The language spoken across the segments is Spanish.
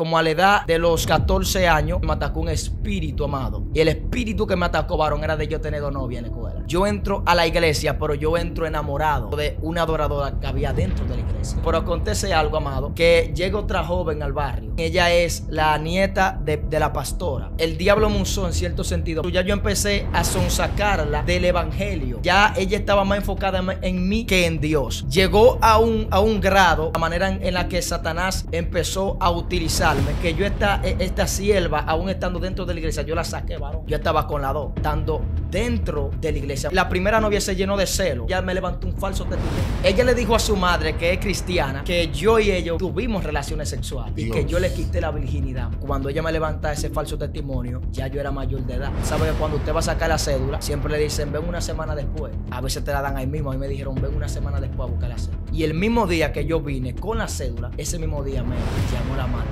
como a la edad de los 14 años, me atacó un espíritu, amado. Y el espíritu que me atacó, varón, era de yo tener dos novias en la escuela. Yo entro a la iglesia, pero yo entro enamorado de una adoradora que había dentro de la iglesia. Pero acontece algo, amado, que llega otra joven al barrio. Ella es la nieta de, la pastora. El diablo me usó en cierto sentido. Ya yo empecé a sonsacarla del evangelio. Ya ella estaba más enfocada en mí que en Dios. Llegó a un, a un grado, la manera en la que Satanás empezó a utilizar que yo esta, e, esta sierva, aún estando dentro de la iglesia, yo la saqué, varón. Yo estaba con la dos, estando dentro de la iglesia. La primera novia se llenó de celo. Ya me levantó un falso testimonio. Ella le dijo a su madre, que es cristiana, que yo y ellos tuvimos relaciones sexuales y que yo le quité la virginidad. Cuando ella me levanta ese falso testimonio, ya yo era mayor de edad. Sabe que cuando usted va a sacar la cédula, siempre le dicen, ven una semana después? A veces te la dan ahí mismo. A mí me dijeron, ven una semana después a buscar la cédula. Y el mismo día que yo vine con la cédula, ese mismo día me llamó la madre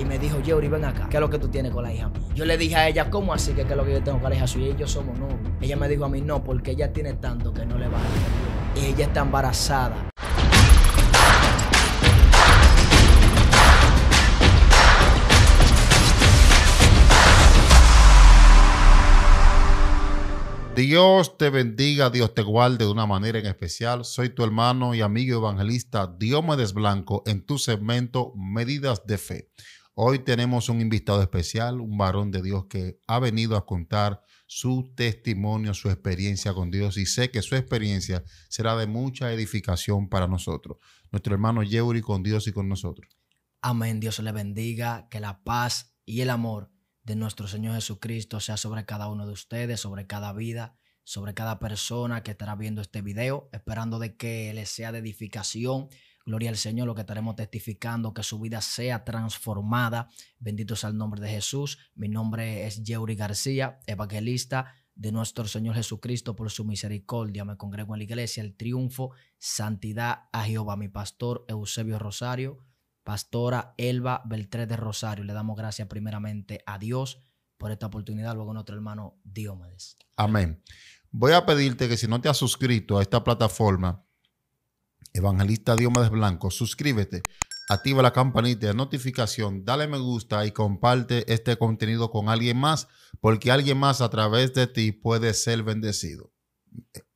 y me dijo, Yeuri, ven acá, ¿qué es lo que tú tienes con la hija mía? Yo le dije a ella, ¿cómo así que qué es lo que yo tengo con la hija suya? Y yo somos novios. Ella me dijo a mí, no, porque ella tiene tanto que no le va a Y ella está embarazada. Dios te bendiga, Dios te guarde de una manera en especial. Soy tu hermano y amigo evangelista Dios me Blanco en tu segmento Medidas de Fe. Hoy tenemos un invitado especial, un varón de Dios que ha venido a contar su testimonio, su experiencia con Dios y sé que su experiencia será de mucha edificación para nosotros. Nuestro hermano Yeuri con Dios y con nosotros. Amén, Dios le bendiga, que la paz y el amor de nuestro Señor Jesucristo sea sobre cada uno de ustedes, sobre cada vida, sobre cada persona que estará viendo este video, esperando de que le sea de edificación Gloria al Señor, lo que estaremos testificando, que su vida sea transformada. Bendito sea el nombre de Jesús. Mi nombre es Yeuri García, evangelista de nuestro Señor Jesucristo por su misericordia. Me congrego en la iglesia, el triunfo, santidad a Jehová. Mi pastor Eusebio Rosario, pastora Elba Beltré de Rosario. Le damos gracias primeramente a Dios por esta oportunidad, luego nuestro hermano Diomedes. Amén. Voy a pedirte que si no te has suscrito a esta plataforma, Evangelista Diomedes Blanco. Suscríbete, activa la campanita de notificación, dale me gusta y comparte este contenido con alguien más, porque alguien más a través de ti puede ser bendecido.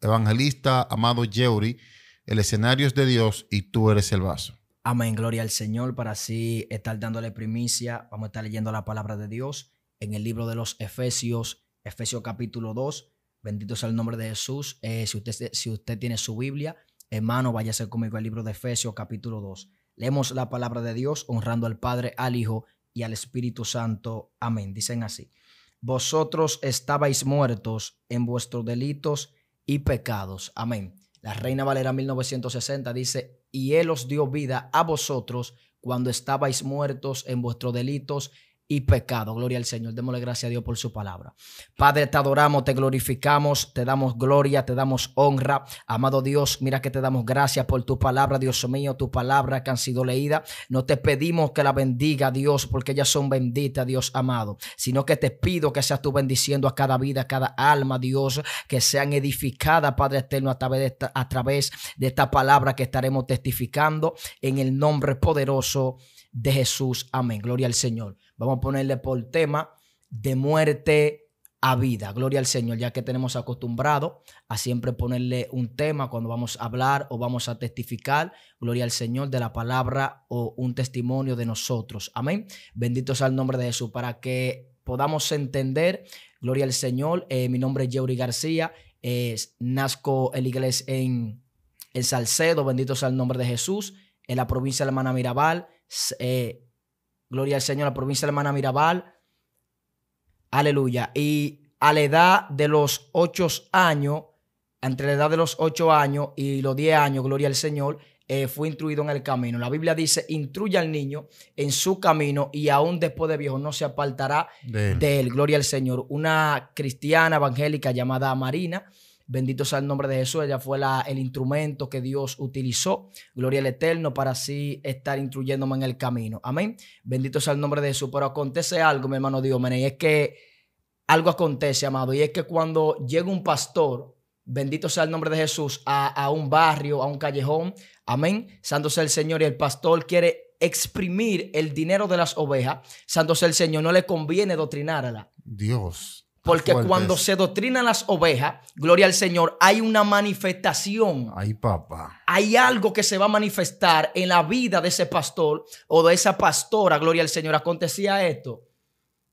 Evangelista amado Yeuri, el escenario es de Dios y tú eres el vaso. Amén, gloria al Señor, para así estar dándole primicia. Vamos a estar leyendo la palabra de Dios en el libro de los Efesios, Efesios capítulo 2. Bendito sea el nombre de Jesús. Eh, si, usted, si usted tiene su Biblia, Hermano, váyase conmigo el libro de Efesios capítulo 2. Leemos la palabra de Dios honrando al Padre, al Hijo y al Espíritu Santo. Amén. Dicen así. Vosotros estabais muertos en vuestros delitos y pecados. Amén. La Reina Valera 1960 dice, y Él os dio vida a vosotros cuando estabais muertos en vuestros delitos y pecado. Gloria al Señor. Démosle gracias a Dios por su palabra. Padre, te adoramos, te glorificamos, te damos gloria, te damos honra. Amado Dios, mira que te damos gracias por tu palabra, Dios mío, tu palabra que han sido leídas. No te pedimos que la bendiga, Dios, porque ellas son benditas, Dios amado, sino que te pido que seas tú bendiciendo a cada vida, a cada alma, Dios, que sean edificadas, Padre eterno, a través de esta, a través de esta palabra que estaremos testificando en el nombre poderoso de Jesús. Amén. Gloria al Señor. Vamos a ponerle por tema de muerte a vida. Gloria al Señor, ya que tenemos acostumbrado a siempre ponerle un tema cuando vamos a hablar o vamos a testificar. Gloria al Señor de la palabra o un testimonio de nosotros. Amén. Bendito sea el nombre de Jesús para que podamos entender. Gloria al Señor. Eh, mi nombre es Yuri García. Eh, nazco el iglesia en, el Salcedo. Bendito sea el nombre de Jesús. En la provincia de la Hermana Mirabal. Eh, gloria al Señor, la provincia hermana Mirabal. Aleluya. Y a la edad de los ocho años, entre la edad de los ocho años y los diez años, gloria al Señor, eh, fue instruido en el camino. La Biblia dice, instruye al niño en su camino y aún después de viejo no se apartará De él. Gloria al Señor. Una cristiana evangélica llamada Marina Bendito sea el nombre de Jesús. Ella fue el instrumento que Dios utilizó. Gloria al Eterno para así estar instruyéndome en el camino. Amén. Bendito sea el nombre de Jesús. Pero acontece algo, mi hermano Dios, y es que algo acontece, amado. Y es que cuando llega un pastor, bendito sea el nombre de Jesús, a, un barrio, a un callejón, amén. Santo sea el Señor y el pastor quiere exprimir el dinero de las ovejas, santo sea el Señor, no le conviene a la... Dios. Porque cuando se doctrinan las ovejas, gloria al Señor, hay una manifestación. Ay, papá. Hay algo que se va a manifestar en la vida de ese pastor o de esa pastora, gloria al Señor. Acontecía esto.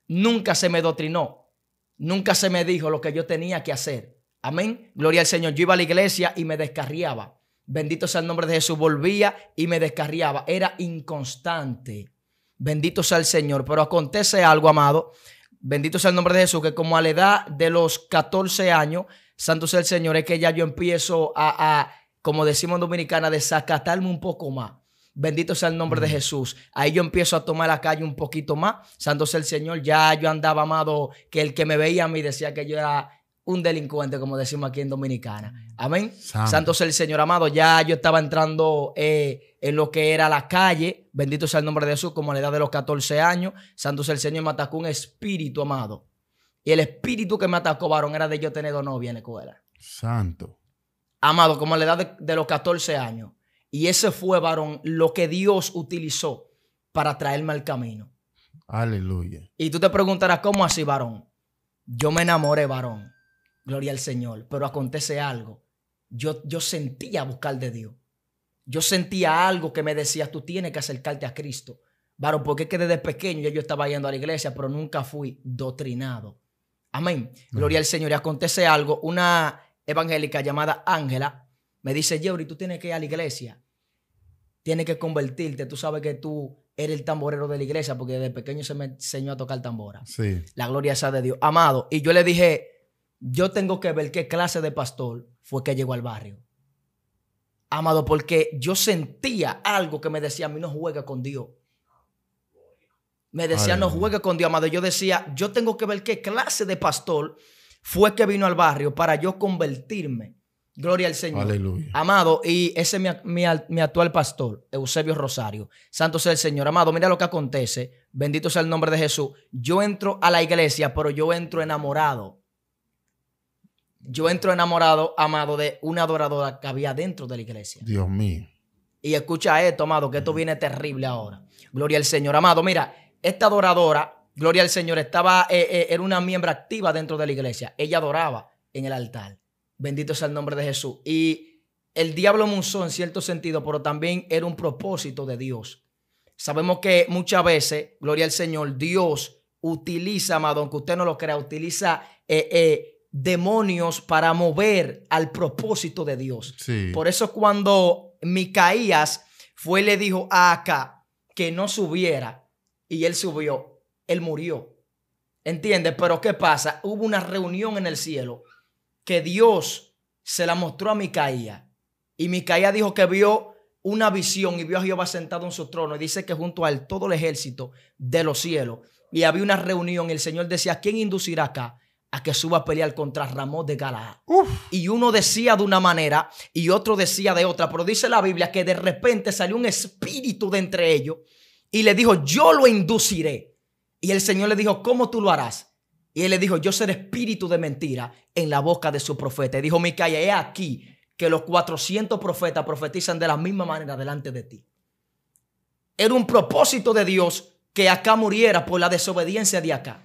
Nunca se me doctrinó. Nunca se me dijo lo que yo tenía que hacer. Amén. Gloria al Señor. Yo iba a la iglesia y me descarriaba. Bendito sea el nombre de Jesús. Volvía y me descarriaba. Era inconstante. Bendito sea el Señor. Pero acontece algo, amado bendito sea el nombre de Jesús, que como a la edad de los 14 años, santo sea el Señor, es que ya yo empiezo a, como decimos en Dominicana, desacatarme un poco más. Bendito sea el nombre de Jesús. Ahí yo empiezo a tomar la calle un poquito más. Santo sea el Señor. Ya yo andaba amado que el que me veía a mí decía que yo era un delincuente, como decimos aquí en Dominicana. Amén. Santo, el Señor amado. Ya yo estaba entrando eh, en lo que era la calle. Bendito sea el nombre de Jesús, como a la edad de los 14 años. Santo es el Señor. Me atacó un espíritu amado. Y el espíritu que me atacó, varón, era de yo tener dos novias en la escuela. Santo. Amado, como a la edad de, de los 14 años. Y ese fue, varón, lo que Dios utilizó para traerme al camino. Aleluya. Y tú te preguntarás, ¿cómo así, varón? Yo me enamoré, varón gloria al Señor, pero acontece algo. Yo, yo sentía buscar de Dios. Yo sentía algo que me decía, tú tienes que acercarte a Cristo. Varo porque es que desde pequeño yo, estaba yendo a la iglesia, pero nunca fui doctrinado. Amén. Gloria al Señor. Y acontece algo, una evangélica llamada Ángela me dice, Yeuri, tú tienes que ir a la iglesia. Tienes que convertirte. Tú sabes que tú eres el tamborero de la iglesia porque desde pequeño se me enseñó a tocar tambora. Sí. La gloria sea de Dios. Amado, y yo le dije, yo tengo que ver qué clase de pastor fue que llegó al barrio. Amado, porque yo sentía algo que me decía, a mí no juega con Dios. Me decía, no juega con Dios, amado. Yo decía, yo tengo que ver qué clase de pastor fue que vino al barrio para yo convertirme. Gloria al Señor. Amado, y ese es mi, actual pastor, Eusebio Rosario. Santo sea el Señor. Amado, mira lo que acontece. Bendito sea el nombre de Jesús. Yo entro a la iglesia, pero yo entro enamorado yo entro enamorado, amado, de una adoradora que había dentro de la iglesia. Dios mío. Y escucha esto, amado, que esto viene terrible ahora. Gloria al Señor, amado. Mira, esta adoradora, gloria al Señor, estaba, eh, eh, era una miembro activa dentro de la iglesia. Ella adoraba en el altar. Bendito sea el nombre de Jesús. Y el diablo musó en cierto sentido, pero también era un propósito de Dios. Sabemos que muchas veces, gloria al Señor, Dios utiliza, amado, aunque usted no lo crea, utiliza eh, demonios para mover al propósito de Dios. Por eso cuando Micaías fue y le dijo a Acá que no subiera y él subió, él murió. ¿Entiendes? Pero ¿qué pasa? Hubo una reunión en el cielo que Dios se la mostró a Micaías y Micaías dijo que vio una visión y vio a Jehová sentado en su trono y dice que junto a todo el ejército de los cielos y había una reunión, Y el Señor decía, ¿quién inducirá acá? a que suba a pelear contra Ramón de Galaad Y uno decía de una manera y otro decía de otra, pero dice la Biblia que de repente salió un espíritu de entre ellos y le dijo, yo lo induciré. Y el Señor le dijo, ¿cómo tú lo harás? Y él le dijo, yo seré espíritu de mentira en la boca de su profeta. Y dijo, Micaías he aquí que los 400 profetas profetizan de la misma manera delante de ti. Era un propósito de Dios que acá muriera por la desobediencia de acá.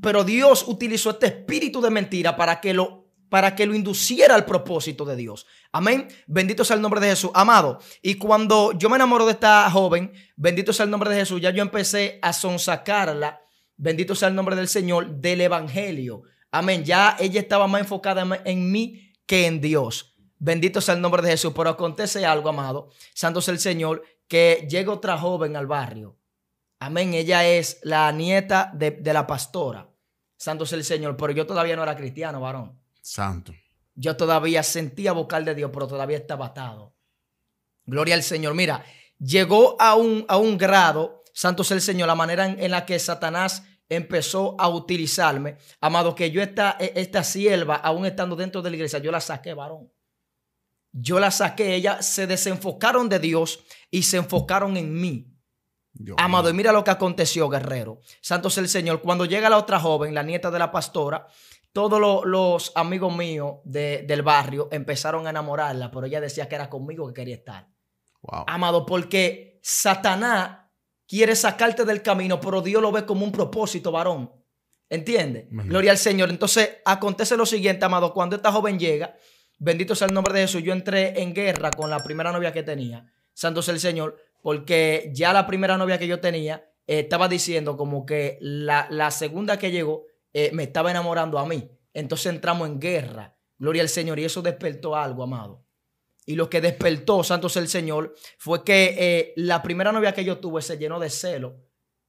Pero Dios utilizó este espíritu de mentira para que lo para que lo induciera al propósito de Dios. Amén. Bendito sea el nombre de Jesús. Amado, y cuando yo me enamoro de esta joven, bendito sea el nombre de Jesús, ya yo empecé a sonsacarla, bendito sea el nombre del Señor, del Evangelio. Amén. Ya ella estaba más enfocada en mí que en Dios. Bendito sea el nombre de Jesús. Pero acontece algo, amado. Santo el Señor, que llega otra joven al barrio. Amén. Ella es la nieta de, la pastora. Santo es el Señor. Pero yo todavía no era cristiano, varón. Santo. Yo todavía sentía vocal de Dios, pero todavía estaba atado. Gloria al Señor. Mira, llegó a un, a un grado, santo es el Señor, la manera en, la que Satanás empezó a utilizarme. Amado, que yo esta, e, esta sierva, aún estando dentro de la iglesia, yo la saqué, varón. Yo la saqué, ella se desenfocaron de Dios y se enfocaron en mí. Amado, y mira lo que aconteció, guerrero. Santo es el Señor. Cuando llega la otra joven, la nieta de la pastora, todos los, amigos míos del barrio empezaron a enamorarla, pero ella decía que era conmigo que quería estar. Amado, porque Satanás quiere sacarte del camino, pero Dios lo ve como un propósito, varón. ¿Entiendes? Gloria al Señor. Entonces, acontece lo siguiente, amado. Cuando esta joven llega, bendito sea el nombre de Jesús, yo entré en guerra con la primera novia que tenía. Santo es el Señor porque ya la primera novia que yo tenía eh, estaba diciendo como que la, segunda que llegó eh, me estaba enamorando a mí. Entonces entramos en guerra. Gloria al Señor. Y eso despertó algo, amado. Y lo que despertó, santo el Señor, fue que eh, la primera novia que yo tuve se llenó de celo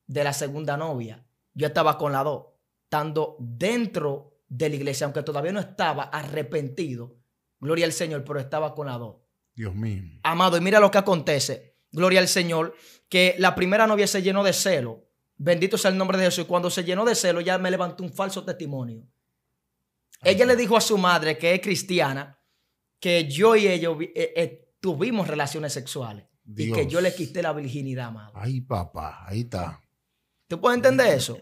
de la segunda novia. Yo estaba con la dos, estando dentro de la iglesia, aunque todavía no estaba arrepentido. Gloria al Señor, pero estaba con la dos. Dios mío. Amado, y mira lo que acontece gloria al Señor, que la primera novia se llenó de celo. Bendito sea el nombre de Jesús. Cuando se llenó de celo, ya me levantó un falso testimonio. Ella le dijo a su madre, que es cristiana, que yo y ella eh, eh, tuvimos relaciones sexuales y que yo le quité la virginidad, madre. Ay, papá, ahí está. ¿Tú puedes entender eso?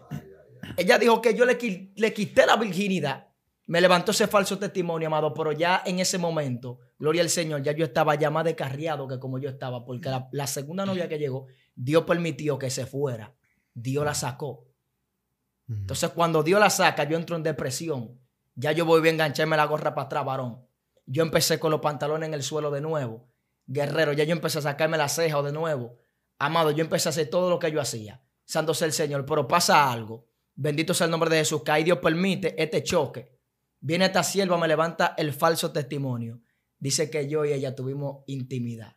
Ella dijo que yo le, le quité la virginidad me levantó ese falso testimonio, amado, pero ya en ese momento, gloria al Señor, ya yo estaba ya más descarriado que como yo estaba, porque la, segunda novia que llegó, Dios permitió que se fuera. Dios la sacó. Entonces, cuando Dios la saca, yo entro en depresión. Ya yo voy a engancharme la gorra para atrás, varón. Yo empecé con los pantalones en el suelo de nuevo. Guerrero, ya yo empecé a sacarme la ceja de nuevo. Amado, yo empecé a hacer todo lo que yo hacía. Santo sea el Señor. Pero pasa algo. Bendito sea el nombre de Jesús. Que ahí Dios permite este choque Viene esta sierva, me levanta el falso testimonio. Dice que yo y ella tuvimos intimidad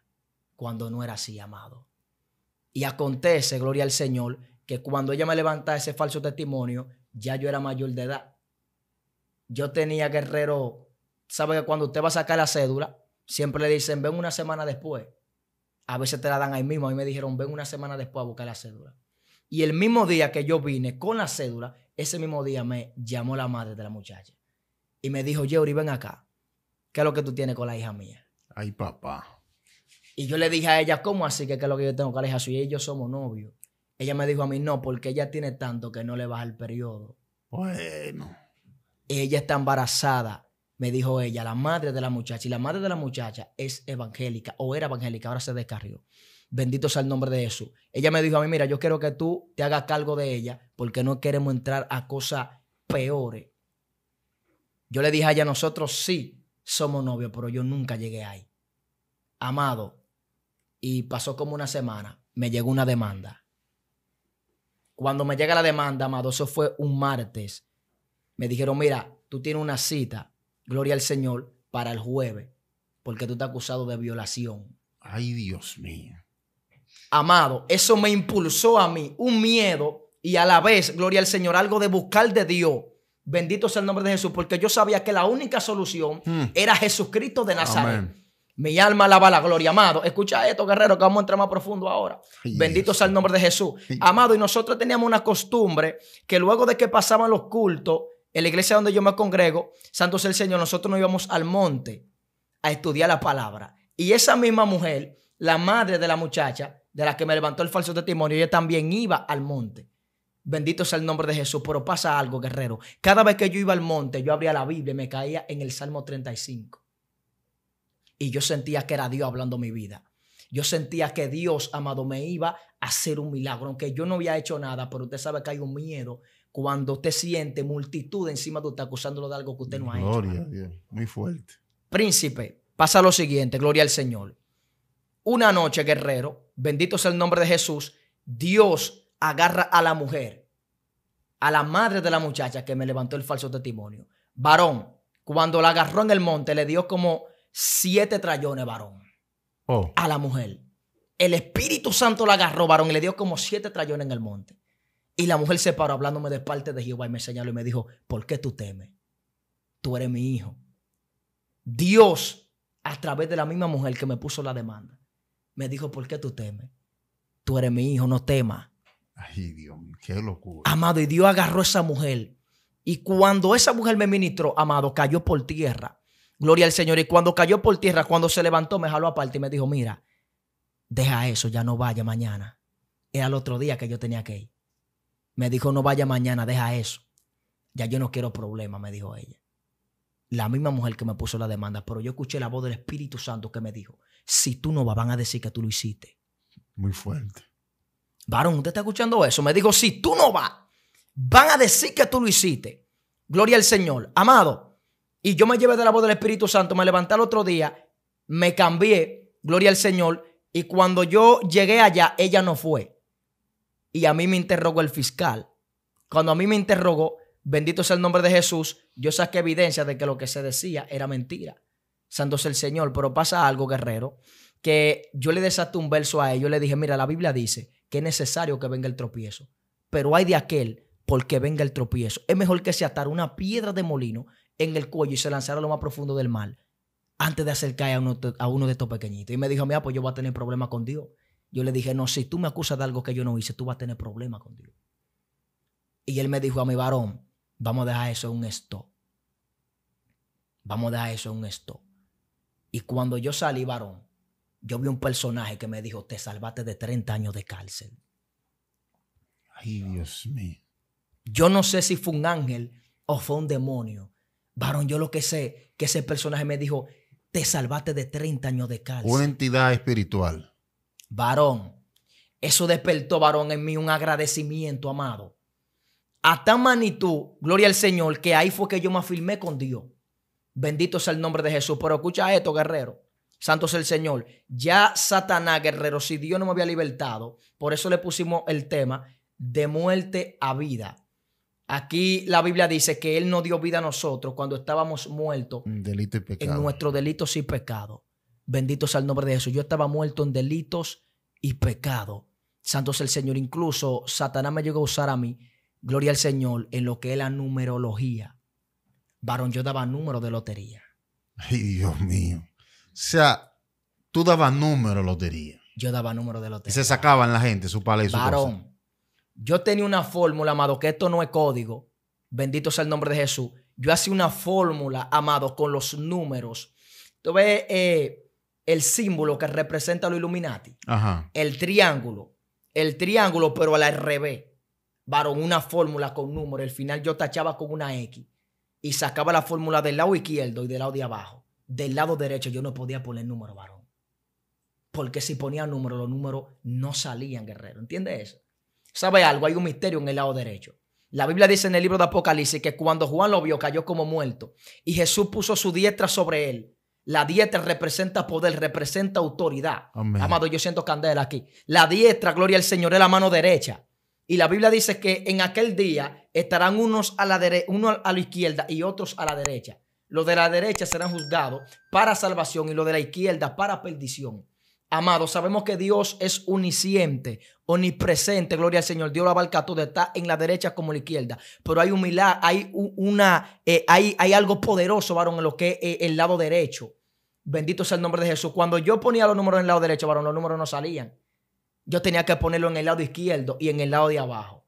cuando no era así, amado. Y acontece, gloria al Señor, que cuando ella me levanta ese falso testimonio, ya yo era mayor de edad. Yo tenía guerrero, sabe que cuando usted va a sacar la cédula, siempre le dicen, ven una semana después. A veces te la dan ahí mismo. A mí me dijeron, ven una semana después a buscar la cédula. Y el mismo día que yo vine con la cédula, ese mismo día me llamó la madre de la muchacha y me dijo, Yeuri, ven acá. ¿Qué es lo que tú tienes con la hija mía? Ay, papá. Y yo le dije a ella, ¿cómo así que qué es lo que yo tengo con la hija suya? Y yo somos novios. Ella me dijo a mí, no, porque ella tiene tanto que no le baja el periodo. Bueno. Ella está embarazada, me dijo ella, la madre de la muchacha. Y la madre de la muchacha es evangélica, o era evangélica, ahora se descarrió. Bendito sea el nombre de Jesús. Ella me dijo a mí, mira, yo quiero que tú te hagas cargo de ella, porque no queremos entrar a cosas peores yo le dije a nosotros sí somos novios, pero yo nunca llegué ahí. Amado, y pasó como una semana, me llegó una demanda. Cuando me llega la demanda, amado, eso fue un martes. Me dijeron, mira, tú tienes una cita, gloria al Señor, para el jueves, porque tú estás acusado de violación. Ay, Dios mío. Amado, eso me impulsó a mí un miedo y a la vez, gloria al Señor, algo de buscar de Dios Bendito sea el nombre de Jesús, porque yo sabía que la única solución hmm. era Jesucristo de Nazaret. Mi alma alaba la gloria, amado. Escucha esto, guerrero, que vamos a entrar más profundo ahora. Bendito sea el nombre de Jesús. Amado, y nosotros teníamos una costumbre que luego de que pasaban los cultos, en la iglesia donde yo me congrego, Santo el Señor, nosotros nos íbamos al monte a estudiar la palabra. Y esa misma mujer, la madre de la muchacha, de la que me levantó el falso testimonio, ella también iba al monte. Bendito sea el nombre de Jesús, pero pasa algo, guerrero. Cada vez que yo iba al monte, yo abría la Biblia y me caía en el Salmo 35. Y yo sentía que era Dios hablando mi vida. Yo sentía que Dios, amado, me iba a hacer un milagro, aunque yo no había hecho nada, pero usted sabe que hay un miedo cuando usted siente multitud encima de usted acusándolo de algo que usted no ha hecho. Gloria muy fuerte. Príncipe, pasa lo siguiente, gloria al Señor. Una noche, guerrero, bendito sea el nombre de Jesús, Dios agarra a la mujer, a la madre de la muchacha que me levantó el falso testimonio. Varón, cuando la agarró en el monte, le dio como siete trayones, varón. Oh. A la mujer. El Espíritu Santo la agarró, varón, y le dio como siete trayones en el monte. Y la mujer se paró hablándome de parte de Jehová y me señaló y me dijo, ¿por qué tú temes? Tú eres mi hijo. Dios, a través de la misma mujer que me puso la demanda, me dijo, ¿por qué tú temes? Tú eres mi hijo, no temas. Ay, Dios mío, qué locura. Amado, y Dios agarró a esa mujer. Y cuando esa mujer me ministró, amado, cayó por tierra. Gloria al Señor. Y cuando cayó por tierra, cuando se levantó, me jaló aparte y me dijo, mira, deja eso, ya no vaya mañana. Era el otro día que yo tenía que ir. Me dijo, no vaya mañana, deja eso. Ya yo no quiero problema, me dijo ella. La misma mujer que me puso la demanda, pero yo escuché la voz del Espíritu Santo que me dijo, si tú no vas, van a decir que tú lo hiciste. Muy fuerte varón, usted está escuchando eso. Me dijo, si tú no vas, van a decir que tú lo hiciste. Gloria al Señor. Amado, y yo me llevé de la voz del Espíritu Santo, me levanté el otro día, me cambié, gloria al Señor, y cuando yo llegué allá, ella no fue. Y a mí me interrogó el fiscal. Cuando a mí me interrogó, bendito sea el nombre de Jesús, yo saqué evidencia de que lo que se decía era mentira. Santo el Señor, pero pasa algo, guerrero, que yo le desaté un verso a ellos, le dije, mira, la Biblia dice que es necesario que venga el tropiezo, pero hay de aquel porque venga el tropiezo. Es mejor que se atara una piedra de molino en el cuello y se lanzara a lo más profundo del mal antes de acercar a uno, de estos pequeñitos. Y me dijo, mira, pues yo voy a tener problemas con Dios. Yo le dije, no, si tú me acusas de algo que yo no hice, tú vas a tener problemas con Dios. Y él me dijo a mi varón, vamos a dejar eso en un esto. Vamos a dejar eso en un esto. Y cuando yo salí, varón, yo vi un personaje que me dijo, te salvaste de 30 años de cárcel. Ay, Dios mío. Yo no sé si fue un ángel o fue un demonio. Varón, yo lo que sé, que ese personaje me dijo, te salvaste de 30 años de cárcel. Una entidad espiritual. Varón, eso despertó, varón, en mí un agradecimiento, amado. A tan magnitud, gloria al Señor, que ahí fue que yo me afirmé con Dios. Bendito sea el nombre de Jesús. Pero escucha esto, guerrero. Santo es el Señor. Ya Satanás, guerrero, si Dios no me había libertado, por eso le pusimos el tema de muerte a vida. Aquí la Biblia dice que Él no dio vida a nosotros cuando estábamos muertos en nuestros delitos y pecados. Bendito sea el nombre de Jesús. Yo estaba muerto en delitos y pecado. Santo es el Señor. Incluso Satanás me llegó a usar a mí, gloria al Señor, en lo que es la numerología. Varón, yo daba número de lotería. Ay, Dios mío. O sea, tú dabas número lotería. Yo daba número de lotería. Y se sacaban la gente, su pala y su Varón, yo tenía una fórmula, amado, que esto no es código. Bendito sea el nombre de Jesús. Yo hacía una fórmula, amado, con los números. Tú ves eh, el símbolo que representa a los Illuminati. Ajá. El triángulo. El triángulo, pero al revés. Varón, una fórmula con números. El final yo tachaba con una X. Y sacaba la fórmula del lado izquierdo y del lado de abajo del lado derecho yo no podía poner número varón. Porque si ponía número, los números no salían, guerrero. ¿Entiendes eso? ¿Sabe algo? Hay un misterio en el lado derecho. La Biblia dice en el libro de Apocalipsis que cuando Juan lo vio cayó como muerto y Jesús puso su diestra sobre él. La diestra representa poder, representa autoridad. Amado, yo siento candela aquí. La diestra, gloria al Señor, es la mano derecha. Y la Biblia dice que en aquel día estarán unos a la, uno a la izquierda y otros a la derecha. Los de la derecha serán juzgados para salvación y los de la izquierda para perdición. Amados, sabemos que Dios es unisciente, omnipresente, gloria al Señor. Dios lo abarca todo, está en la derecha como en la izquierda. Pero hay un milagro, hay, una, eh, hay, algo poderoso, varón, en lo que es eh, el lado derecho. Bendito sea el nombre de Jesús. Cuando yo ponía los números en el lado derecho, varón, los números no salían. Yo tenía que ponerlo en el lado izquierdo y en el lado de abajo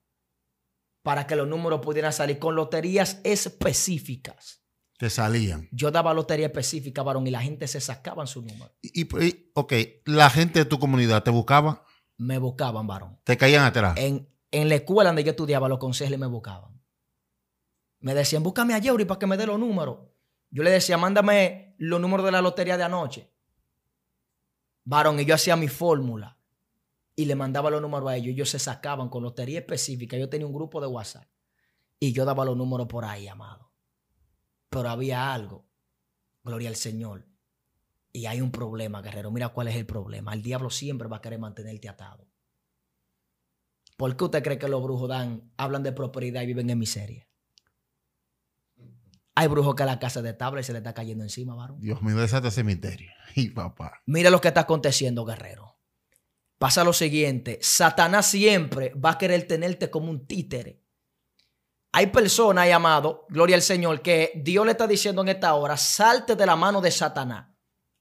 para que los números pudieran salir con loterías específicas. Te salían. Yo daba lotería específica, varón, y la gente se sacaban su número. Y, ok, la gente de tu comunidad te buscaba. Me buscaban, varón. Te caían atrás. En, la escuela donde yo estudiaba, los consejeros me buscaban. Me decían, búscame a Yeuri para que me dé los números. Yo le decía, mándame los números de la lotería de anoche. Varón, y yo hacía mi fórmula y le mandaba los números a ellos. Ellos se sacaban con lotería específica. Yo tenía un grupo de WhatsApp y yo daba los números por ahí, amado pero había algo. Gloria al Señor. Y hay un problema, guerrero. Mira cuál es el problema. El diablo siempre va a querer mantenerte atado. ¿Por qué usted cree que los brujos dan, hablan de prosperidad y viven en miseria? Hay brujos que a la casa de tabla y se le está cayendo encima, varón. Dios mío, ese cementerio. Y papá. Mira lo que está aconteciendo, guerrero. Pasa lo siguiente: Satanás siempre va a querer tenerte como un títere. Hay personas, amado, gloria al Señor, que Dios le está diciendo en esta hora, salte de la mano de Satanás.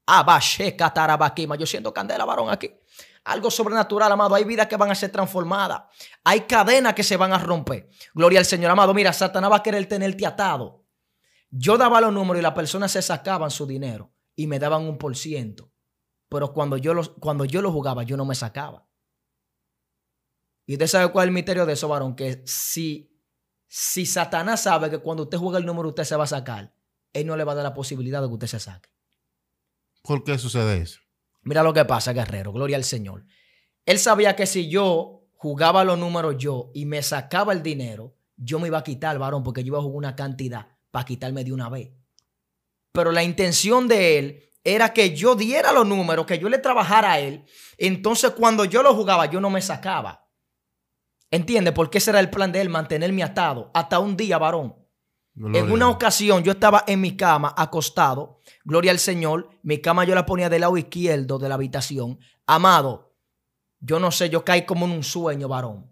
Yo siento candela, varón, aquí. Algo sobrenatural, amado. Hay vidas que van a ser transformadas. Hay cadenas que se van a romper. Gloria al Señor, amado. Mira, Satanás va a querer tenerte atado. Yo daba los números y las personas se sacaban su dinero y me daban un por ciento. Pero cuando yo, los, cuando yo lo jugaba, yo no me sacaba. Y usted sabe cuál es el misterio de eso, varón, que si si Satanás sabe que cuando usted juega el número usted se va a sacar, él no le va a dar la posibilidad de que usted se saque. ¿Por qué sucede eso? Mira lo que pasa, Guerrero, gloria al Señor. Él sabía que si yo jugaba los números yo y me sacaba el dinero, yo me iba a quitar, varón, porque yo iba a jugar una cantidad para quitarme de una vez. Pero la intención de él era que yo diera los números, que yo le trabajara a él. Entonces cuando yo lo jugaba, yo no me sacaba. Entiende Porque ese era el plan de él, mantenerme atado. Hasta un día, varón. En una ocasión yo estaba en mi cama acostado, gloria al Señor, mi cama yo la ponía del lado izquierdo de la habitación. Amado, yo no sé, yo caí como en un sueño, varón,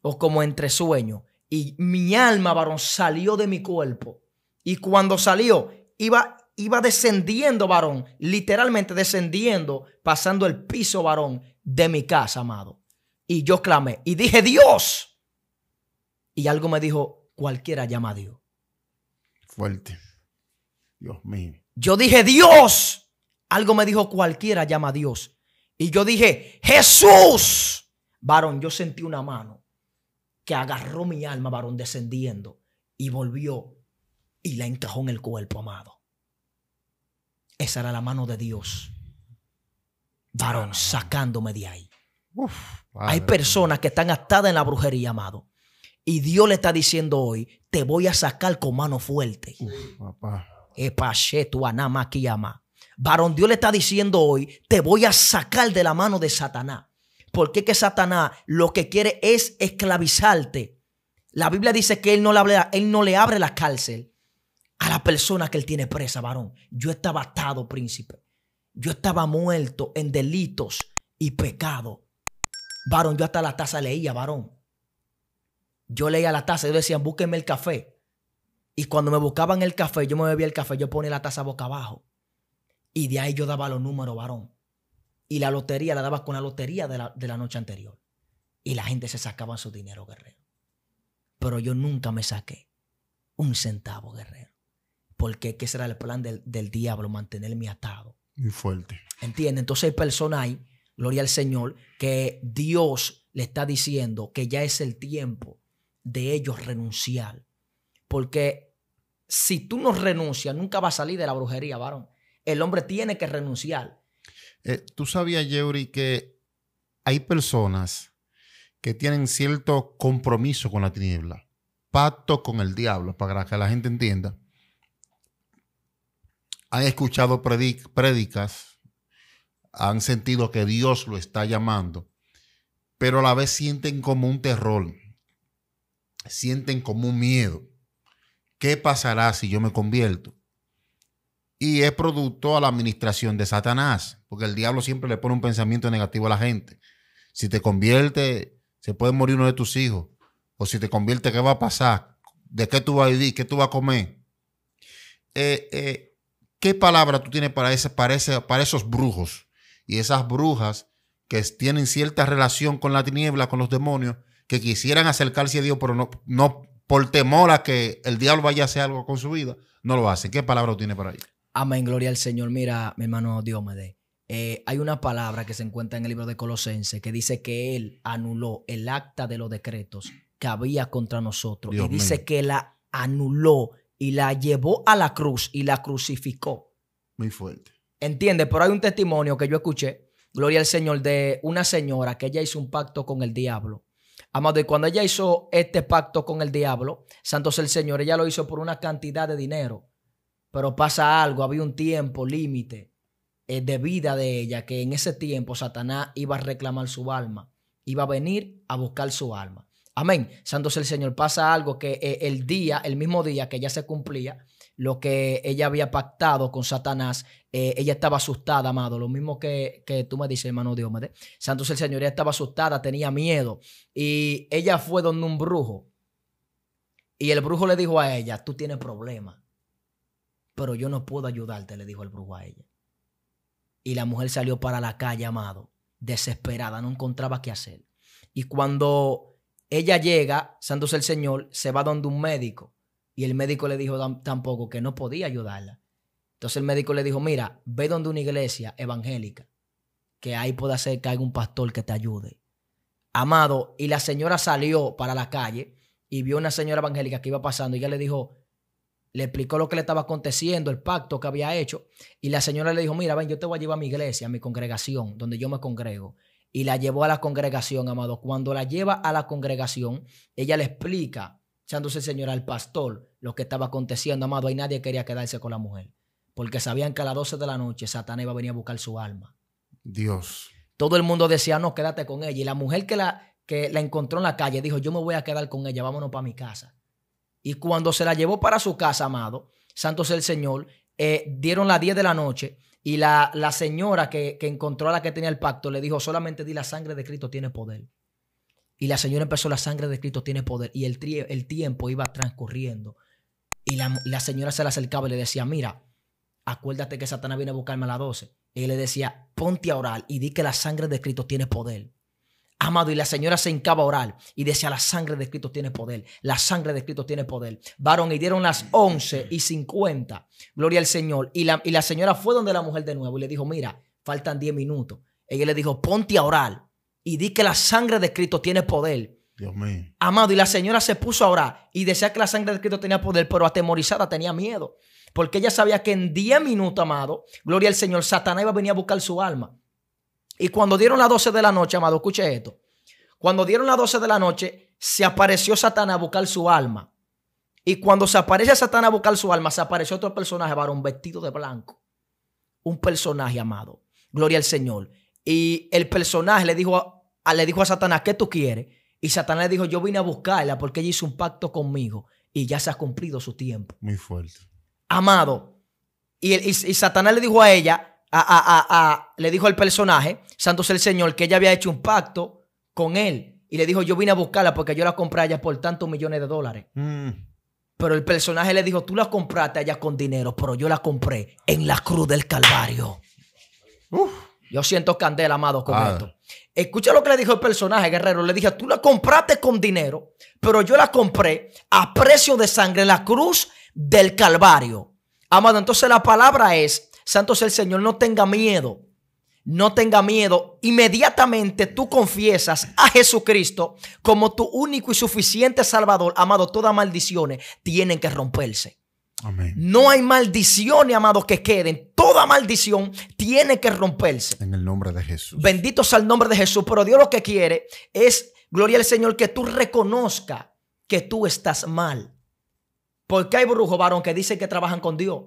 o como entre sueños. Y mi alma, varón, salió de mi cuerpo. Y cuando salió, iba, iba descendiendo, varón, literalmente descendiendo, pasando el piso, varón, de mi casa, amado. Y yo clamé y dije, Dios. Y algo me dijo, cualquiera llama a Dios. Fuerte. Dios mío. Yo dije, Dios. Algo me dijo, cualquiera llama a Dios. Y yo dije, Jesús. Varón, yo sentí una mano que agarró mi alma, varón, descendiendo. Y volvió y la encajó en el cuerpo, amado. Esa era la mano de Dios. Varón, sacándome de ahí. Uf. Hay personas que están atadas en la brujería, amado. Y Dios le está diciendo hoy, te voy a sacar con mano fuerte. tu Varón, Dios le está diciendo hoy, te voy a sacar de la mano de Satanás. Porque es que Satanás lo que quiere es esclavizarte. La Biblia dice que él no le abre, él no le abre la cárcel a la persona que él tiene presa, varón. Yo estaba atado, príncipe. Yo estaba muerto en delitos y pecados. Varón, yo hasta la taza leía, varón. Yo leía la taza, yo decían, búsquenme el café. Y cuando me buscaban el café, yo me bebía el café, yo ponía la taza boca abajo. Y de ahí yo daba los números, varón. Y la lotería la daba con la lotería de la, noche anterior. Y la gente se sacaba su dinero, guerrero. Pero yo nunca me saqué un centavo, guerrero. Porque ese era el plan del, diablo, mantenerme atado. Muy fuerte. ¿Entiendes? Entonces hay personas ahí gloria al Señor, que Dios le está diciendo que ya es el tiempo de ellos renunciar. Porque si tú no renuncias, nunca vas a salir de la brujería, varón. El hombre tiene que renunciar. Eh, tú sabías, Yuri, que hay personas que tienen cierto compromiso con la tiniebla, pacto con el diablo, para que la gente entienda. Han escuchado predicas han sentido que Dios lo está llamando, pero a la vez sienten como un terror, sienten como un miedo. ¿Qué pasará si yo me convierto? Y es producto a la administración de Satanás, porque el diablo siempre le pone un pensamiento negativo a la gente. Si te convierte, se puede morir uno de tus hijos. O si te convierte, ¿qué va a pasar? ¿De qué tú vas a vivir? ¿Qué tú vas a comer? Eh, eh, ¿Qué palabra tú tienes para, para esos brujos? y esas brujas que tienen cierta relación con la tiniebla, con los demonios, que quisieran acercarse a Dios, pero no, no por temor a que el diablo vaya a hacer algo con su vida, no lo hacen. ¿Qué palabra tiene para ahí? Amén, gloria al Señor. Mira, mi hermano me eh, hay una palabra que se encuentra en el libro de Colosense que dice que él anuló el acta de los decretos que había contra nosotros. y dice que la anuló y la llevó a la cruz y la crucificó. Muy fuerte. Entiende, Pero hay un testimonio que yo escuché, gloria al Señor, de una señora que ella hizo un pacto con el diablo. Amado, y cuando ella hizo este pacto con el diablo, santo el Señor, ella lo hizo por una cantidad de dinero. Pero pasa algo, había un tiempo límite eh, de vida de ella, que en ese tiempo Satanás iba a reclamar su alma, iba a venir a buscar su alma. Amén. Santo el Señor, pasa algo que eh, el día, el mismo día que ella se cumplía, lo que ella había pactado con Satanás, eh, ella estaba asustada, amado. Lo mismo que, que tú me dices, hermano Dios. Santo santos el Señor, ella estaba asustada, tenía miedo. Y ella fue donde un brujo. Y el brujo le dijo a ella, tú tienes problemas, pero yo no puedo ayudarte, le dijo el brujo a ella. Y la mujer salió para la calle, amado, desesperada, no encontraba qué hacer. Y cuando ella llega, santo el Señor, se va donde un médico. Y el médico le dijo tampoco que no podía ayudarla. Entonces el médico le dijo, mira, ve donde una iglesia evangélica, que ahí puede ser que haya un pastor que te ayude. Amado, y la señora salió para la calle y vio una señora evangélica que iba pasando y ella le dijo, le explicó lo que le estaba aconteciendo, el pacto que había hecho, y la señora le dijo, mira, ven, yo te voy a llevar a mi iglesia, a mi congregación, donde yo me congrego. Y la llevó a la congregación, amado. Cuando la lleva a la congregación, ella le explica echándose el Señor al pastor lo que estaba aconteciendo, amado. Ahí nadie quería quedarse con la mujer, porque sabían que a las 12 de la noche Satanás iba a venir a buscar su alma. Dios. Todo el mundo decía, no, quédate con ella. Y la mujer que la, que la encontró en la calle dijo, yo me voy a quedar con ella, vámonos para mi casa. Y cuando se la llevó para su casa, amado, Santos el Señor, eh, dieron las 10 de la noche y la, la señora que, que, encontró a la que tenía el pacto le dijo, solamente di la sangre de Cristo tiene poder. Y la señora empezó, la sangre de Cristo tiene poder. Y el, el tiempo iba transcurriendo. Y la, señora se le acercaba y le decía, mira, acuérdate que Satanás viene a buscarme a las 12. Y le decía, ponte a orar y di que la sangre de Cristo tiene poder. Amado, y la señora se hincaba a orar y decía, la sangre de Cristo tiene poder, la sangre de Cristo tiene poder. Varón, y dieron las 11 y 50, gloria al Señor. Y la, y la señora fue donde la mujer de nuevo y le dijo, mira, faltan 10 minutos. Ella le dijo, ponte a orar y di que la sangre de Cristo tiene poder. Amado, y la señora se puso a orar y decía que la sangre de Cristo tenía poder, pero atemorizada tenía miedo. Porque ella sabía que en 10 minutos, amado, gloria al Señor, Satanás iba a venir a buscar su alma. Y cuando dieron las 12 de la noche, amado, escuche esto. Cuando dieron las 12 de la noche, se apareció Satanás a buscar su alma. Y cuando se aparece Satanás a buscar su alma, se apareció otro personaje, varón, vestido de blanco. Un personaje, amado. Gloria al Señor y el personaje le dijo a, le dijo a Satanás, ¿qué tú quieres? Y Satanás le dijo, yo vine a buscarla porque ella hizo un pacto conmigo y ya se ha cumplido su tiempo. Muy fuerte. Amado. Y, y, Satanás le dijo a ella, le dijo al personaje, Santos el Señor, que ella había hecho un pacto con él. Y le dijo, yo vine a buscarla porque yo la compré ella por tantos millones de dólares. Mm. Pero el personaje le dijo, tú la compraste ella con dinero, pero yo la compré en la cruz del Calvario. Uf. Yo siento candela, amado, con ah. esto. Escucha lo que le dijo el personaje, Guerrero. Le dije, tú la compraste con dinero, pero yo la compré a precio de sangre, la cruz del Calvario. Amado, entonces la palabra es, santos, el Señor, no tenga miedo. No tenga miedo. Inmediatamente tú confiesas a Jesucristo como tu único y suficiente Salvador. Amado, todas maldiciones tienen que romperse. No hay maldiciones, amados, que queden. Toda maldición tiene que romperse. En el nombre de Jesús. Bendito sea el nombre de Jesús. Pero Dios lo que quiere es, gloria al Señor, que tú reconozca que tú estás mal. Porque hay brujos, varón, que dicen que trabajan con Dios.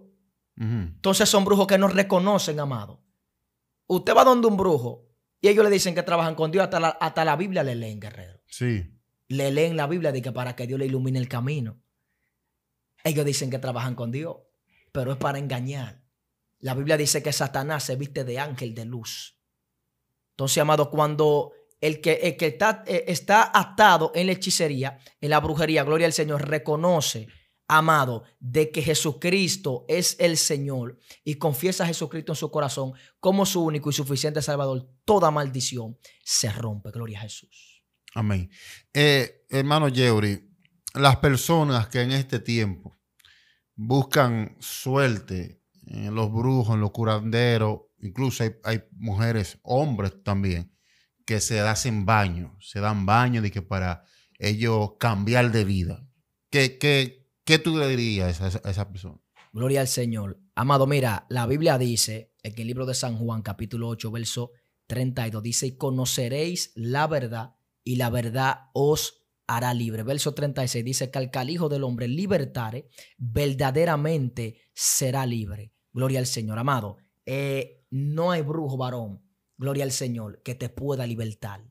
Entonces son brujos que no reconocen, amado. Usted va donde un brujo y ellos le dicen que trabajan con Dios. Hasta la, Biblia le leen, guerrero. Sí. Le leen la Biblia de para que Dios le ilumine el camino. Ellos dicen que trabajan con Dios, pero es para engañar. La Biblia dice que Satanás se viste de ángel de luz. Entonces, amado, cuando el que, que está, eh, está atado en la hechicería, en la brujería, gloria al Señor, reconoce amado, de que Jesucristo es el Señor y confiesa a Jesucristo en su corazón como su único y suficiente Salvador, toda maldición se rompe. Gloria a Jesús. Amén. Eh, hermano Yeuri, las personas que en este tiempo buscan suerte en los brujos, en los curanderos, incluso hay, mujeres, hombres también, que se hacen baño, se dan baño de que para ellos cambiar de vida. ¿Qué, qué, qué tú le dirías a esa, persona? Gloria al Señor. Amado, mira, la Biblia dice en el libro de San Juan, capítulo 8, verso 32, dice, y conoceréis la verdad y la verdad os hará libre. Verso 36 dice que al hijo del hombre libertare, verdaderamente será libre. Gloria al Señor, amado. Eh, no hay brujo varón, gloria al Señor, que te pueda libertar.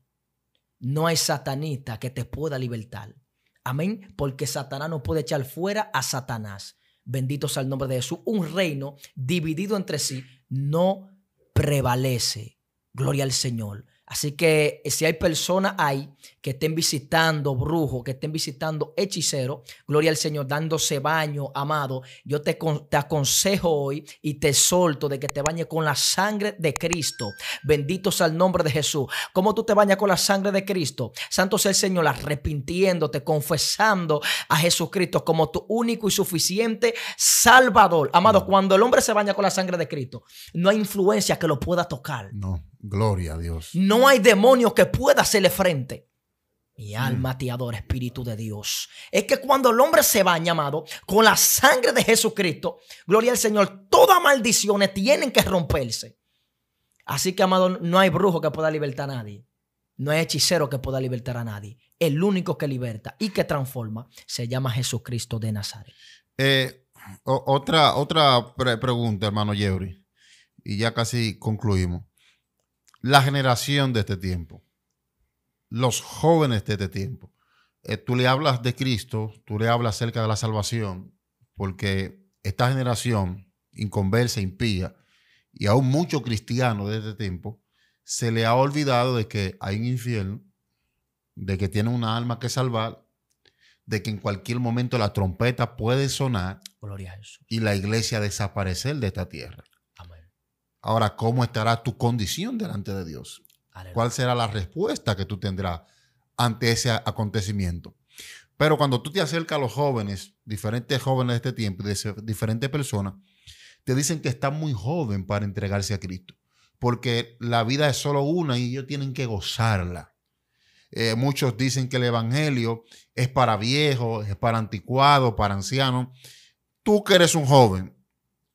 No hay satanista que te pueda libertar. Amén. Porque Satanás no puede echar fuera a Satanás. Bendito sea el nombre de Jesús. Un reino dividido entre sí no prevalece. Gloria al Señor. Así que eh, si hay personas ahí que estén visitando brujos, que estén visitando hechiceros, gloria al Señor, dándose baño, amado, yo te, te aconsejo hoy y te solto de que te bañes con la sangre de Cristo. Bendito sea el nombre de Jesús. ¿Cómo tú te bañas con la sangre de Cristo? Santo sea el Señor, arrepintiéndote, confesando a Jesucristo como tu único y suficiente Salvador. Amado, cuando el hombre se baña con la sangre de Cristo, no hay influencia que lo pueda tocar. No. Gloria a Dios. No hay demonio que pueda hacerle frente. Mi alma te adora, Espíritu de Dios. Es que cuando el hombre se baña, amado, con la sangre de Jesucristo, gloria al Señor, todas maldiciones tienen que romperse. Así que, amado, no hay brujo que pueda libertar a nadie. No hay hechicero que pueda libertar a nadie. El único que liberta y que transforma se llama Jesucristo de Nazaret. Eh, otra otra pregunta, hermano Yeuri. Y ya casi concluimos la generación de este tiempo, los jóvenes de este tiempo. Eh, tú le hablas de Cristo, tú le hablas acerca de la salvación, porque esta generación inconversa, impía, y aún muchos cristianos de este tiempo, se le ha olvidado de que hay un infierno, de que tiene una alma que salvar, de que en cualquier momento la trompeta puede sonar y la iglesia desaparecer de esta tierra. Ahora, ¿cómo estará tu condición delante de Dios? ¿Cuál será la respuesta que tú tendrás ante ese acontecimiento? Pero cuando tú te acercas a los jóvenes, diferentes jóvenes de este tiempo, de diferentes personas, te dicen que están muy joven para entregarse a Cristo, porque la vida es solo una y ellos tienen que gozarla. Eh, muchos dicen que el Evangelio es para viejos, es para anticuados, para ancianos. Tú que eres un joven,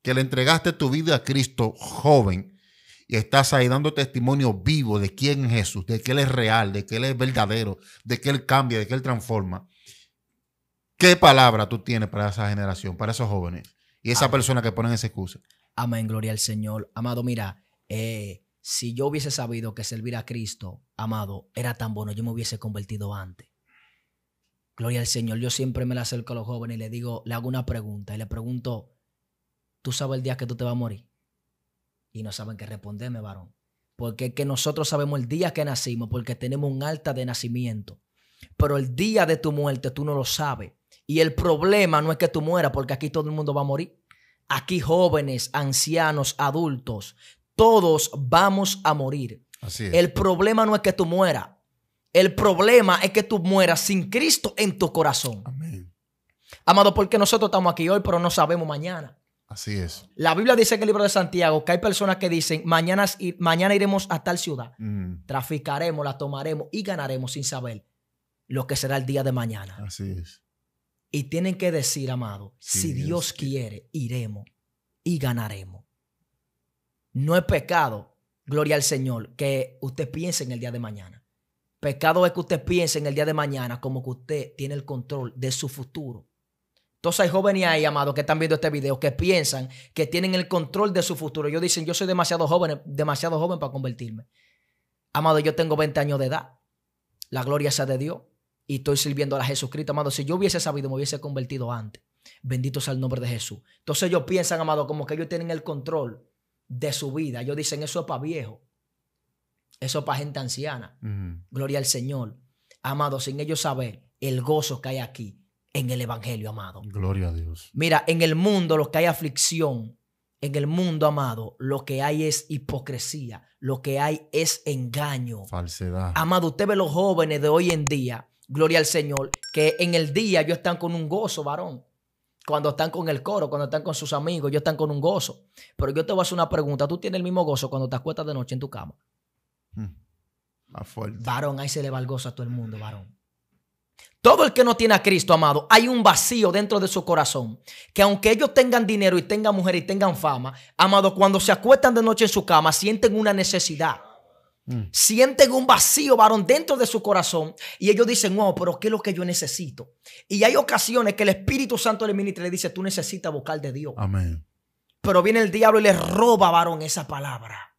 que le entregaste tu vida a Cristo joven y estás ahí dando testimonio vivo de quién es Jesús, de que Él es real, de que Él es verdadero, de que Él cambia, de que Él transforma, ¿qué palabra tú tienes para esa generación, para esos jóvenes y esa persona que ponen esa excusa? Amén, gloria al Señor. Amado, mira, eh, si yo hubiese sabido que servir a Cristo, amado, era tan bueno, yo me hubiese convertido antes. Gloria al Señor. Yo siempre me la acerco a los jóvenes y le digo, le hago una pregunta y le pregunto, tú sabes el día que tú te vas a morir. Y no saben qué responderme, varón. Porque es que nosotros sabemos el día que nacimos, porque tenemos un alta de nacimiento. Pero el día de tu muerte tú no lo sabes. Y el problema no es que tú mueras, porque aquí todo el mundo va a morir. Aquí jóvenes, ancianos, adultos, todos vamos a morir. Así es. El problema no es que tú mueras. El problema es que tú mueras sin Cristo en tu corazón. Amén. Amado, porque nosotros estamos aquí hoy, pero no sabemos mañana. Así es. La Biblia dice en el libro de Santiago que hay personas que dicen, mañana, mañana iremos a tal ciudad, mm. traficaremos, la tomaremos y ganaremos sin saber lo que será el día de mañana. Así es. Y tienen que decir, amado, si Dios quiere, iremos y ganaremos. No es pecado, gloria al Señor, que usted piense en el día de mañana. Pecado es que usted piense en el día de mañana como que usted tiene el control de su futuro entonces hay jóvenes ahí, amados, que están viendo este video, que piensan que tienen el control de su futuro. Ellos dicen, yo soy demasiado joven, demasiado joven para convertirme. Amado, yo tengo 20 años de edad. La gloria sea de Dios. Y estoy sirviendo a Jesucristo, amado. Si yo hubiese sabido, me hubiese convertido antes. Bendito sea el nombre de Jesús. Entonces ellos piensan, amado, como que ellos tienen el control de su vida. Ellos dicen, eso es para viejo. Eso es para gente anciana. Gloria al Señor. Amado, sin ellos saber el gozo que hay aquí en el Evangelio, amado. Gloria a Dios. Mira, en el mundo lo que hay aflicción, en el mundo, amado, lo que hay es hipocresía, lo que hay es engaño. Falsedad. Amado, usted ve los jóvenes de hoy en día, gloria al Señor, que en el día ellos están con un gozo, varón. Cuando están con el coro, cuando están con sus amigos, ellos están con un gozo. Pero yo te voy a hacer una pregunta. ¿Tú tienes el mismo gozo cuando te acuestas de noche en tu cama? Hmm. Varón, ahí se le va el gozo a todo el mundo, varón. Todo el que no tiene a Cristo, amado, hay un vacío dentro de su corazón. Que aunque ellos tengan dinero y tengan mujer y tengan fama, amado, cuando se acuestan de noche en su cama, sienten una necesidad. Mm. Sienten un vacío, varón, dentro de su corazón. Y ellos dicen, wow, pero ¿qué es lo que yo necesito? Y hay ocasiones que el Espíritu Santo le ministra y le dice, tú necesitas vocal de Dios. Amén. Pero viene el diablo y le roba, varón, esa palabra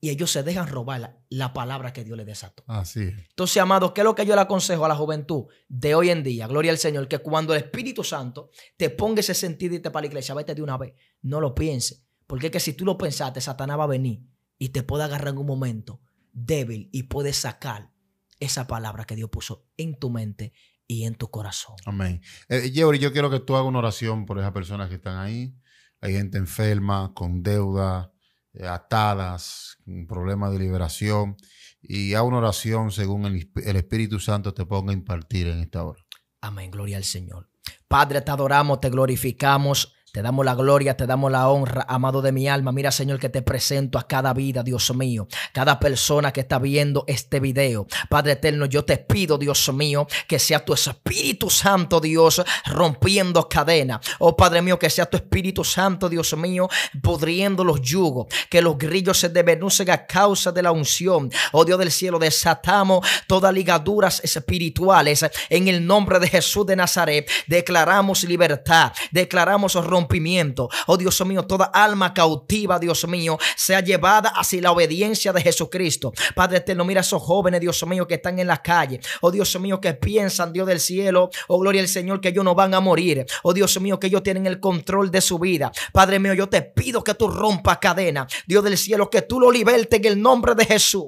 y ellos se dejan robar la, palabra que Dios les desató. Así es. Entonces, amados, ¿qué es lo que yo le aconsejo a la juventud de hoy en día? Gloria al Señor, que cuando el Espíritu Santo te ponga ese sentido y te para la iglesia, vete de una vez. No lo piense. Porque es que si tú lo pensaste, Satanás va a venir y te puede agarrar en un momento débil y puede sacar esa palabra que Dios puso en tu mente y en tu corazón. Amén. Eh, yo quiero que tú hagas una oración por esas personas que están ahí. Hay gente enferma, con deuda, eh, atadas, problemas de liberación, y a una oración según el, el Espíritu Santo te ponga a impartir en esta hora. Amén, gloria al Señor. Padre, te adoramos, te glorificamos. Te damos la gloria, te damos la honra, amado de mi alma. Mira, Señor, que te presento a cada vida, Dios mío. Cada persona que está viendo este video. Padre eterno, yo te pido, Dios mío, que sea tu Espíritu Santo, Dios, rompiendo cadenas. Oh, Padre mío, que sea tu Espíritu Santo, Dios mío, pudriendo los yugos. Que los grillos se debenucen a causa de la unción. Oh, Dios del cielo, desatamos todas ligaduras espirituales. En el nombre de Jesús de Nazaret, declaramos libertad. Declaramos rompimiento rompimiento. Oh Dios mío, toda alma cautiva, Dios mío, sea llevada hacia la obediencia de Jesucristo. Padre eterno, mira a esos jóvenes, Dios mío, que están en las calles. Oh Dios mío, que piensan, Dios del cielo, oh gloria al Señor, que ellos no van a morir. Oh Dios mío, que ellos tienen el control de su vida. Padre mío, yo te pido que tú rompas cadena. Dios del cielo, que tú lo libertes en el nombre de Jesús.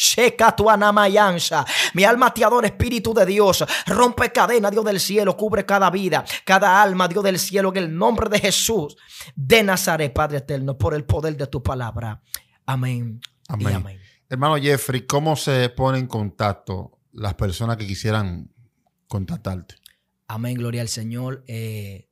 Checa tu Mi alma te Espíritu de Dios. Rompe cadena, Dios del cielo. Cubre cada vida, cada alma, Dios del cielo. En el nombre de Jesús de Nazaret, Padre eterno, por el poder de tu palabra. Amén. Amén. Hermano Jeffrey, ¿cómo se pone en contacto las personas que quisieran contactarte? Amén, gloria al Señor. Eh,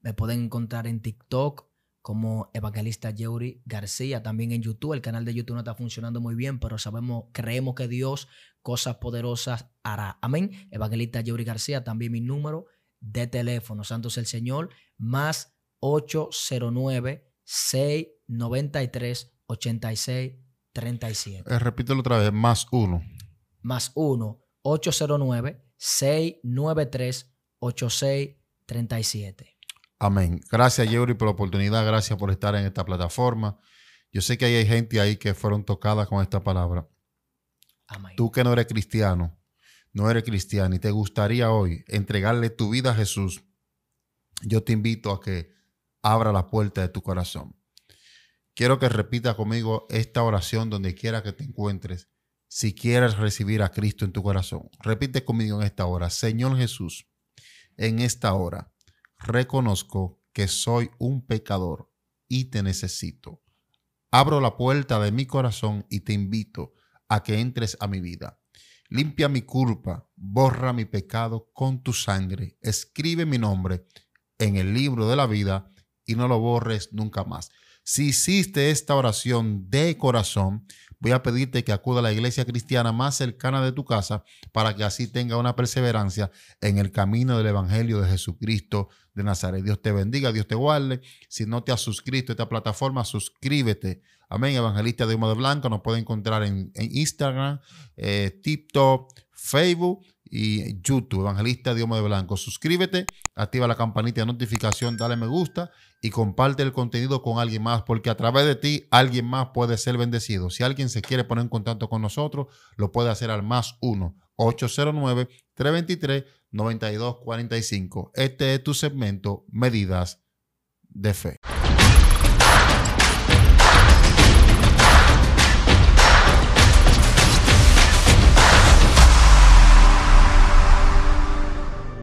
me pueden encontrar en TikTok como Evangelista Yuri García. También en YouTube, el canal de YouTube no está funcionando muy bien, pero sabemos, creemos que Dios cosas poderosas hará. Amén. Evangelista Yuri García, también mi número de teléfono, Santos el Señor, más 809-693-8637. Eh, repítelo otra vez, más uno. Más uno, 809-693-8637. Amén. Gracias, Yuri, por la oportunidad. Gracias por estar en esta plataforma. Yo sé que hay gente ahí que fueron tocadas con esta palabra. Amén. Tú que no eres cristiano, no eres cristiano y te gustaría hoy entregarle tu vida a Jesús, yo te invito a que abra la puerta de tu corazón. Quiero que repita conmigo esta oración donde quiera que te encuentres, si quieres recibir a Cristo en tu corazón. Repite conmigo en esta hora, Señor Jesús, en esta hora reconozco que soy un pecador y te necesito. Abro la puerta de mi corazón y te invito a que entres a mi vida. Limpia mi culpa, borra mi pecado con tu sangre, escribe mi nombre en el libro de la vida y no lo borres nunca más. Si hiciste esta oración de corazón, voy a pedirte que acuda a la iglesia cristiana más cercana de tu casa para que así tenga una perseverancia en el camino del Evangelio de Jesucristo de Nazaret. Dios te bendiga, Dios te guarde. Si no te has suscrito a esta plataforma, suscríbete. Amén, Evangelista de Humo de Blanco. Nos puede encontrar en, Instagram, eh, TikTok, Facebook y YouTube, Evangelista Dioma de Blanco. Suscríbete, activa la campanita de notificación, dale me gusta y comparte el contenido con alguien más, porque a través de ti alguien más puede ser bendecido. Si alguien se quiere poner en contacto con nosotros, lo puede hacer al más 1-809-323-9245. Este es tu segmento, Medidas de Fe.